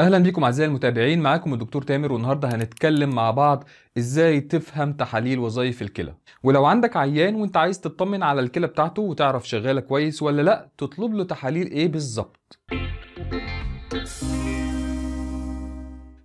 اهلا بيكم اعزائي المتابعين معاكم الدكتور تامر والنهارده هنتكلم مع بعض ازاي تفهم تحاليل وظائف الكلى ولو عندك عيان وانت عايز تطمن على الكلى بتاعته وتعرف شغاله كويس ولا لا تطلب له تحاليل ايه بالظبط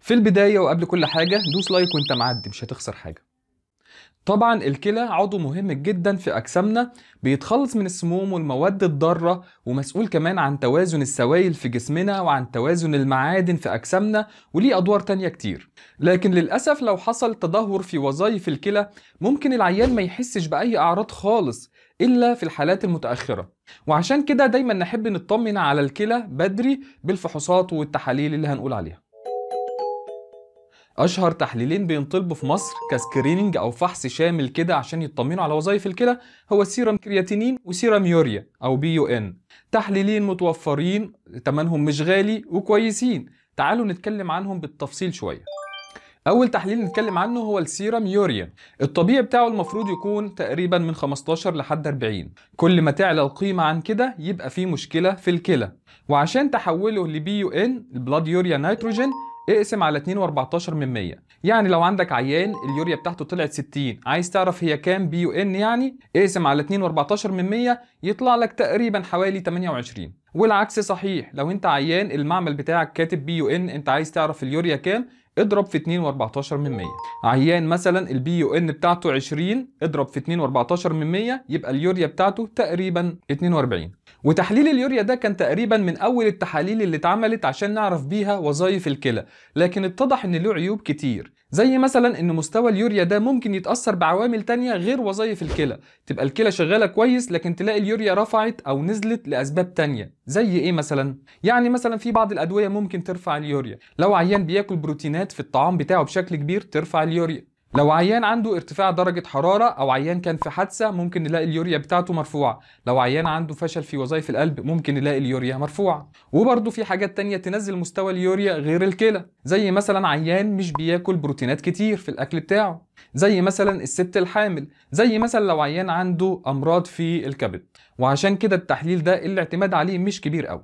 في البدايه وقبل كل حاجه دوس لايك وانت معدي مش هتخسر حاجه طبعا الكلى عضو مهم جدا في اجسامنا بيتخلص من السموم والمواد الضاره ومسؤول كمان عن توازن السوائل في جسمنا وعن توازن المعادن في اجسامنا وليه ادوار تانية كتير لكن للاسف لو حصل تدهور في وظائف الكلى ممكن العيان ما يحسش باي اعراض خالص الا في الحالات المتاخره وعشان كده دايما نحب نطمن على الكلى بدري بالفحوصات والتحاليل اللي هنقول عليها اشهر تحليلين بينطلبوا في مصر كسكريننج او فحص شامل كده عشان يطمنوا على وظائف الكلى هو سيرم كرياتينين وسيرم يوريا او بي يو ان تحليلين متوفرين تمنهم مش غالي وكويسين تعالوا نتكلم عنهم بالتفصيل شويه اول تحليل نتكلم عنه هو السيرم يوريا الطبيعي بتاعه المفروض يكون تقريبا من 15 لحد 40 كل ما تعلى القيمه عن كده يبقى في مشكله في الكلى وعشان تحوله لبي يو ان البلاد يوريا نيتروجين اقسم على 2.14 من 100 يعني لو عندك عيان اليوريا بتاعته طلعت 60 عايز تعرف هي كام بي يو ان يعني اقسم على 2.14 من 100 يطلع لك تقريبا حوالي 28 والعكس صحيح لو انت عيان المعمل بتاعك كاتب بي يو ان انت عايز تعرف اليوريا كام اضرب في 2.14 من 100 عيان مثلا البي يو ان بتاعته 20 اضرب في 2.14 من 100 يبقى اليوريا بتاعته تقريبا 42 وتحليل اليوريا ده كان تقريبا من اول التحاليل اللي اتعملت عشان نعرف بيها وظائف الكلى لكن اتضح ان له عيوب كتير زي مثلا ان مستوى اليوريا ده ممكن يتاثر بعوامل تانية غير وظائف الكلى تبقى الكلى شغاله كويس لكن تلاقي اليوريا رفعت او نزلت لاسباب تانية زي ايه مثلا يعني مثلا في بعض الادويه ممكن ترفع اليوريا لو عيان بياكل بروتينات في الطعام بتاعه بشكل كبير ترفع اليوريا لو عيان عنده ارتفاع درجة حرارة أو عيان كان في حادثة ممكن نلاقي اليوريا بتاعته مرفوعة، لو عيان عنده فشل في وظائف القلب ممكن نلاقي اليوريا مرفوعة، وبرضه في حاجات تانية تنزل مستوى اليوريا غير الكلى، زي مثلا عيان مش بياكل بروتينات كتير في الأكل بتاعه، زي مثلا الست الحامل، زي مثلا لو عيان عنده أمراض في الكبد، وعشان كده التحليل ده الاعتماد عليه مش كبير قوي.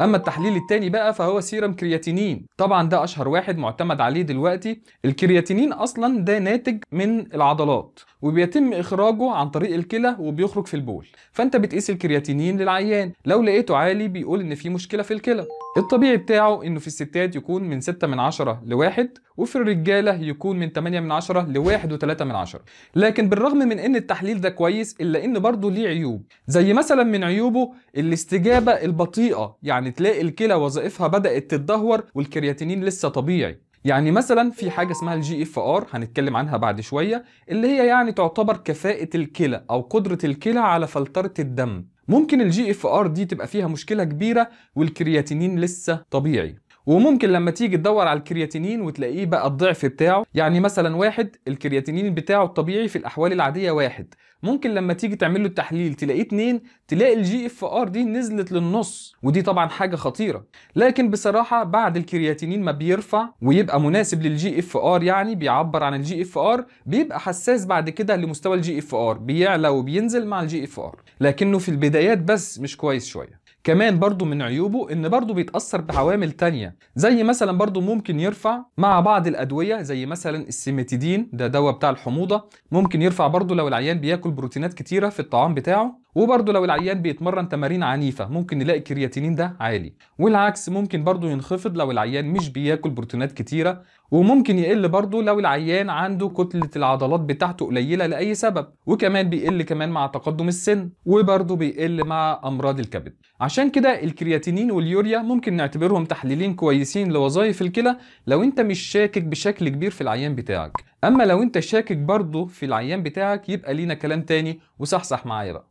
اما التحليل الثاني بقى فهو سيرم كرياتينين طبعا ده اشهر واحد معتمد عليه دلوقتي الكرياتينين اصلا ده ناتج من العضلات وبيتم اخراجه عن طريق الكلى وبيخرج في البول فانت بتقيس الكرياتينين للعيان لو لقيته عالي بيقول ان في مشكله في الكلى الطبيعي بتاعه انه في الستات يكون من 6 من 10 لواحد وفي الرجاله يكون من 8 من 10 1 و3 من 10 لكن بالرغم من ان التحليل ده كويس الا ان برضه ليه عيوب زي مثلا من عيوبه الاستجابه البطيئه يعني تلاقي الكلى وظائفها بدات تتدهور والكرياتينين لسه طبيعي يعني مثلا في حاجه اسمها الجي اف ار هنتكلم عنها بعد شويه اللي هي يعني تعتبر كفاءه الكلى او قدره الكلى على فلتره الدم ممكن الجي اف ار دي تبقى فيها مشكله كبيره والكرياتينين لسه طبيعي وممكن لما تيجي تدور على الكرياتينين وتلاقيه بقى الضعف بتاعه يعني مثلا واحد الكرياتينين بتاعه الطبيعي في الاحوال العاديه واحد ممكن لما تيجي تعمل له التحليل تلاقيه اتنين تلاقي الجي اف ار دي نزلت للنص ودي طبعا حاجه خطيره لكن بصراحه بعد الكرياتينين ما بيرفع ويبقى مناسب للجي اف ار يعني بيعبر عن الجي اف ار بيبقى حساس بعد كده لمستوى الجي اف ار بيعلى وبينزل مع الجي اف ار لكنه في البدايات بس مش كويس شويه كمان برضو من عيوبه ان برضو بيتاثر بعوامل تانية زي مثلا برضو ممكن يرفع مع بعض الادويه زي مثلا السيميتيدين ده دواء بتاع الحموضه ممكن يرفع برضو لو العيان بياكل بروتينات كتيره في الطعام بتاعه وبرضه لو العيان بيتمرن تمارين عنيفة ممكن نلاقي الكرياتينين ده عالي والعكس ممكن برضه ينخفض لو العيان مش بياكل بروتينات كتيرة وممكن يقل برضه لو العيان عنده كتلة العضلات بتاعته قليلة لأي سبب وكمان بيقل كمان مع تقدم السن وبرضه بيقل مع أمراض الكبد عشان كده الكرياتينين واليوريا ممكن نعتبرهم تحليلين كويسين لوظائف الكلى لو انت مش شاكك بشكل كبير في العيان بتاعك اما لو انت شاكك برضه في العيان بتاعك يبقى لينا كلام تاني وصحصح معايا بقى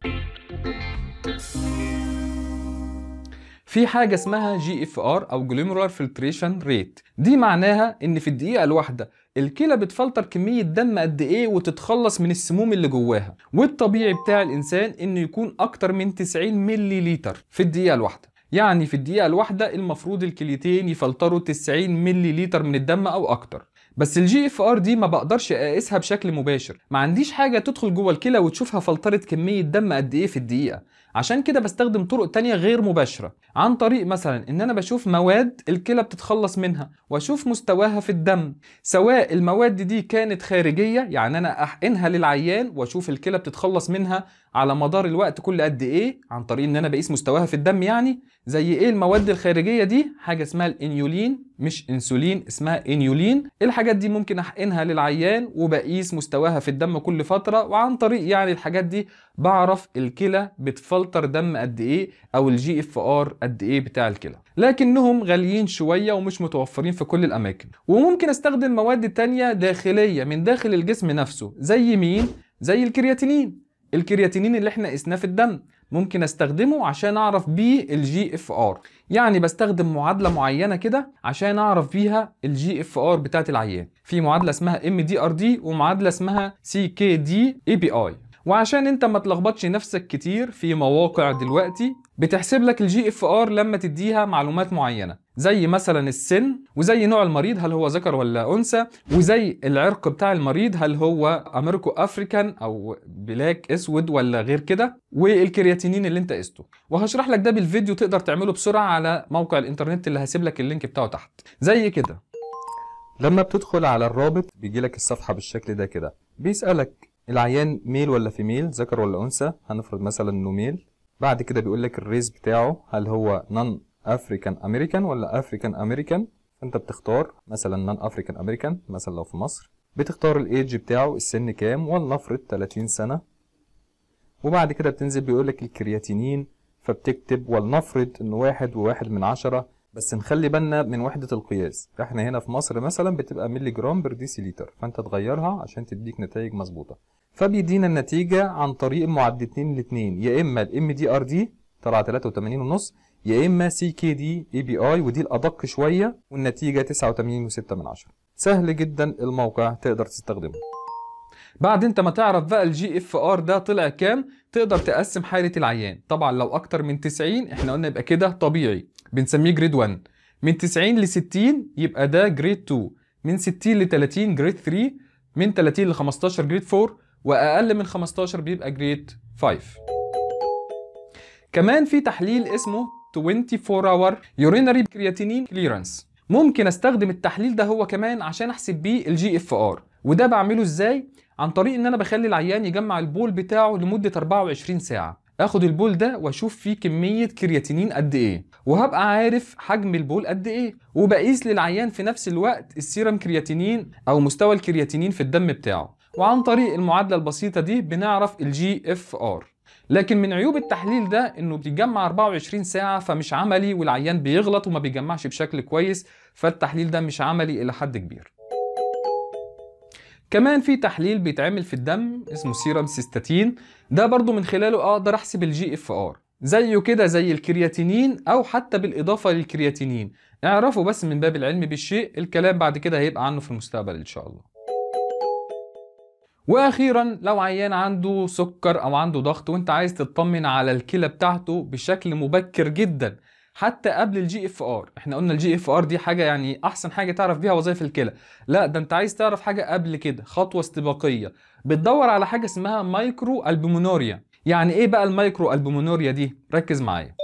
في حاجه اسمها جي اف ار او جلومرولار فلتريشن ريت دي معناها ان في الدقيقه الواحده الكلى بتفلتر كميه دم قد ايه وتتخلص من السموم اللي جواها والطبيعي بتاع الانسان انه يكون اكتر من 90 ملي لتر في الدقيقه الواحده يعني في الدقيقه الواحده المفروض الكليتين يفلتروا 90 ملي لتر من الدم او اكتر بس الجي اف ار دي ما بقدرش اقيسها بشكل مباشر ما عنديش حاجه تدخل جوه الكلى وتشوفها فلتره كميه دم قد ايه في الدقيقه عشان كده بستخدم طرق تانية غير مباشرة عن طريق مثلا ان انا بشوف مواد الكلى بتتخلص منها واشوف مستواها في الدم سواء المواد دي كانت خارجية يعني انا احقنها للعيان واشوف الكلى بتتخلص منها على مدار الوقت كل قد ايه عن طريق ان انا بقيس مستواها في الدم يعني زي ايه المواد الخارجية دي حاجة اسمها الانيولين مش انسولين اسمها انيولين الحاجات دي ممكن احقنها للعيان وبقيس مستواها في الدم كل فترة وعن طريق يعني الحاجات دي بعرف الكلى بتفلص فلتر دم قد ايه او الجي اف ار قد ايه بتاع الكلى لكنهم غاليين شويه ومش متوفرين في كل الاماكن وممكن استخدم مواد تانية داخليه من داخل الجسم نفسه زي مين زي الكرياتينين الكرياتينين اللي احنا قسناه في الدم ممكن استخدمه عشان اعرف بيه الجي اف ار يعني بستخدم معادله معينه كده عشان اعرف بيها الجي اف ار بتاعت العيان في معادله اسمها ام دي ار دي ومعادله اسمها سي كي دي اي بي اي وعشان انت ما تلخبطش نفسك كتير في مواقع دلوقتي بتحسب لك الجي اف ار لما تديها معلومات معينه زي مثلا السن وزي نوع المريض هل هو ذكر ولا انثى وزي العرق بتاع المريض هل هو امريكو افريكان او بلاك اسود ولا غير كده والكرياتينين اللي انت قسته وهشرح لك ده بالفيديو تقدر تعمله بسرعه على موقع الانترنت اللي هسيب لك اللينك بتاعه تحت زي كده لما بتدخل على الرابط بيجي لك الصفحه بالشكل ده كده بيسالك العيان ميل ولا فيميل ذكر ولا انثى هنفرض مثلا انه ميل بعد كده بيقول لك الريس بتاعه هل هو نون افريكان امريكان ولا افريكان امريكان فانت بتختار مثلا نون افريكان امريكان مثلا لو في مصر بتختار الايدج بتاعه السن كام ولنفرض 30 سنه وبعد كده بتنزل بيقول لك الكرياتينين فبتكتب ولنفرض انه واحد وواحد من عشرة بس نخلي بالنا من وحدة القياس فاحنا هنا في مصر مثلا بتبقى ملي جرام بر ديسيليتر فانت تغيرها عشان تديك نتائج مظبوطة فبيدينا النتيجة عن طريق المعدتين الاثنين يا اما الام دي ار دي طلع 83.5 يا اما سي كي دي اي بي اي ودي الادق شوية والنتيجة 89.6 سهل جدا الموقع تقدر تستخدمه بعد انت ما تعرف بقى الجي اف ار ده طلع كام تقدر تقسم حالة العيان طبعا لو اكتر من 90 احنا قلنا يبقى كده طبيعي بنسميه جريد 1 من 90 ل 60 يبقى ده جريد 2 من 60 ل 30 جريد 3 من 30 ل 15 جريد 4 واقل من 15 بيبقى جريد 5 كمان في تحليل اسمه 24 hour urinary creatinine clearance ممكن استخدم التحليل ده هو كمان عشان احسب بيه الجي اف ار وده بعمله ازاي عن طريق ان انا بخلي العيان يجمع البول بتاعه لمده 24 ساعه اخد البول ده واشوف فيه كميه كرياتينين قد ايه وهبقى عارف حجم البول قد ايه وبقيس للعيان في نفس الوقت السيرم كرياتينين او مستوى الكرياتينين في الدم بتاعه وعن طريق المعادله البسيطه دي بنعرف الجي اف ار لكن من عيوب التحليل ده انه بيجمع 24 ساعه فمش عملي والعيان بيغلط وما بيجمعش بشكل كويس فالتحليل ده مش عملي الى حد كبير كمان في تحليل بيتعمل في الدم اسمه سيرم سيستاتين ده برضو من خلاله اقدر احسب الجي اف ار زيه كده زي الكرياتينين او حتى بالاضافه للكرياتينين اعرفوا بس من باب العلم بالشيء الكلام بعد كده هيبقى عنه في المستقبل ان شاء الله واخيرا لو عيان عنده سكر او عنده ضغط وانت عايز تطمن على الكلى بتاعته بشكل مبكر جدا حتى قبل الجي اف ار احنا قلنا الجي اف ار دي حاجه يعني احسن حاجه تعرف بيها وظائف الكلى لا ده انت عايز تعرف حاجه قبل كده خطوه استباقيه بتدور على حاجه اسمها مايكرو البومونوريا يعني ايه بقى المايكرو البومونوريا دي ركز معايا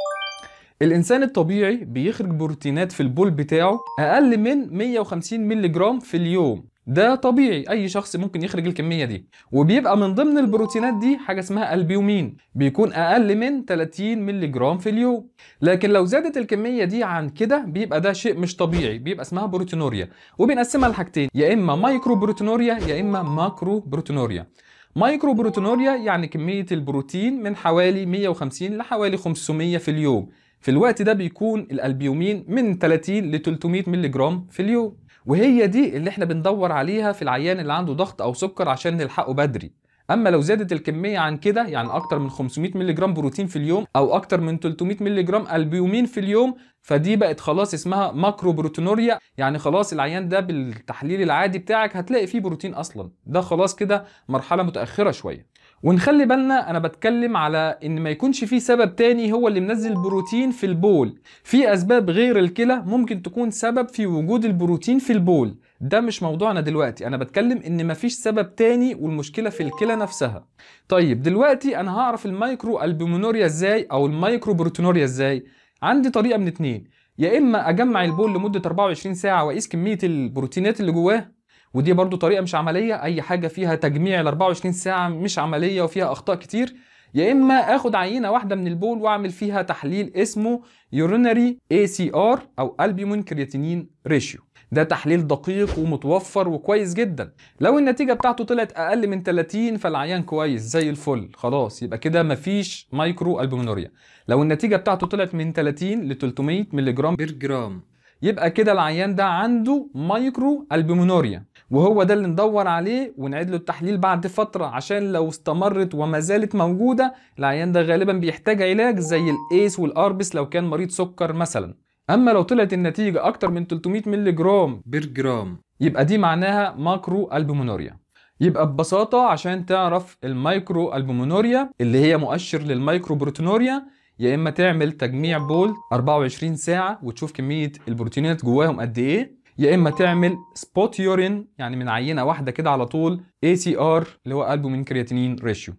الانسان الطبيعي بيخرج بروتينات في البول بتاعه اقل من 150 مللي جرام في اليوم ده طبيعي اي شخص ممكن يخرج الكميه دي وبيبقى من ضمن البروتينات دي حاجه اسمها البيومين بيكون اقل من 30 مللي جرام في اليوم لكن لو زادت الكميه دي عن كده بيبقى ده شيء مش طبيعي بيبقى اسمها بروتينوريا وبنقسمها لحاجتين يا اما مايكرو بروتينوريا يا اما ماكرو بروتينوريا مايكرو بروتينوريا يعني كميه البروتين من حوالي 150 لحوالي 500 في اليوم في الوقت ده بيكون الالبيومين من 30 ل 300 مللي جرام في اليوم وهي دي اللي احنا بندور عليها في العيان اللي عنده ضغط او سكر عشان نلحقه بدري اما لو زادت الكميه عن كده يعني اكتر من 500 مللي جرام بروتين في اليوم او اكتر من 300 مللي جرام البيومين في اليوم فدي بقت خلاص اسمها ماكرو بروتينوريا يعني خلاص العيان ده بالتحليل العادي بتاعك هتلاقي فيه بروتين اصلا ده خلاص كده مرحله متاخره شويه ونخلي بالنا انا بتكلم على ان ما يكونش في سبب تاني هو اللي منزل البروتين في البول في اسباب غير الكلى ممكن تكون سبب في وجود البروتين في البول ده مش موضوعنا دلوقتي انا بتكلم ان مفيش سبب تاني والمشكله في الكلى نفسها طيب دلوقتي انا هعرف المايكرو البومينوريا ازاي او المايكرو بروتينوريا ازاي عندي طريقه من اتنين يا اما اجمع البول لمده 24 ساعه واقيس كميه البروتينات اللي جواه ودي برضو طريقه مش عمليه اي حاجه فيها تجميع ال 24 ساعه مش عمليه وفيها اخطاء كتير يا اما اخد عينه واحده من البول واعمل فيها تحليل اسمه يورينري اي سي ار او البيومين كرياتينين ريشيو ده تحليل دقيق ومتوفر وكويس جدا لو النتيجه بتاعته طلعت اقل من 30 فالعيان كويس زي الفل خلاص يبقى كده مفيش مايكرو البومينوريا لو النتيجه بتاعته طلعت من 30 ل 300 ملغ بير جرام يبقى كده العيان ده عنده مايكرو البومينوريا وهو ده اللي ندور عليه ونعيد له التحليل بعد فترة عشان لو استمرت وما زالت موجودة العيان ده غالبا بيحتاج علاج زي الايس والاربس لو كان مريض سكر مثلا اما لو طلعت النتيجة اكتر من 300 مللي جرام بير جرام يبقى دي معناها ماكرو البومونوريا يبقى ببساطة عشان تعرف المايكرو البومونوريا اللي هي مؤشر للمايكرو بروتينوريا يا اما تعمل تجميع بول 24 ساعة وتشوف كمية البروتينات جواهم قد ايه يا اما تعمل سبوت يورين يعني من عينه واحده كده على طول اي سي ار اللي هو البومين كرياتينين ريشيو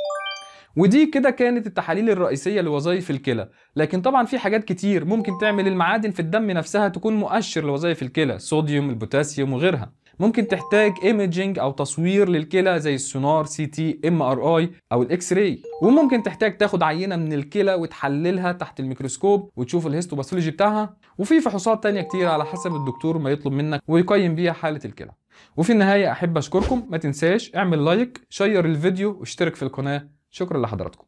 ودي كده كانت التحاليل الرئيسيه لوظائف الكلى لكن طبعا في حاجات كتير ممكن تعمل المعادن في الدم نفسها تكون مؤشر لوظائف الكلى صوديوم البوتاسيوم وغيرها ممكن تحتاج ايمجنج او تصوير للكلى زي السونار سي تي ام ار اي او الاكس راي وممكن تحتاج تاخد عينه من الكلى وتحللها تحت الميكروسكوب وتشوف الهيستوباثولوجي بتاعها وفي فحوصات تانية كتير على حسب الدكتور ما يطلب منك ويقيم بيها حاله الكلى وفي النهايه احب اشكركم ما تنساش اعمل لايك شير الفيديو واشترك في القناه شكرا لحضراتكم